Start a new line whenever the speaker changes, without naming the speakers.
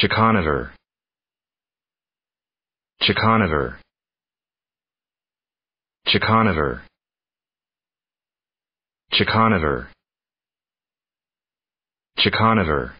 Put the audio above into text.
Chiconator. Chiconator. Chiconator. Chiconator. Chiconator.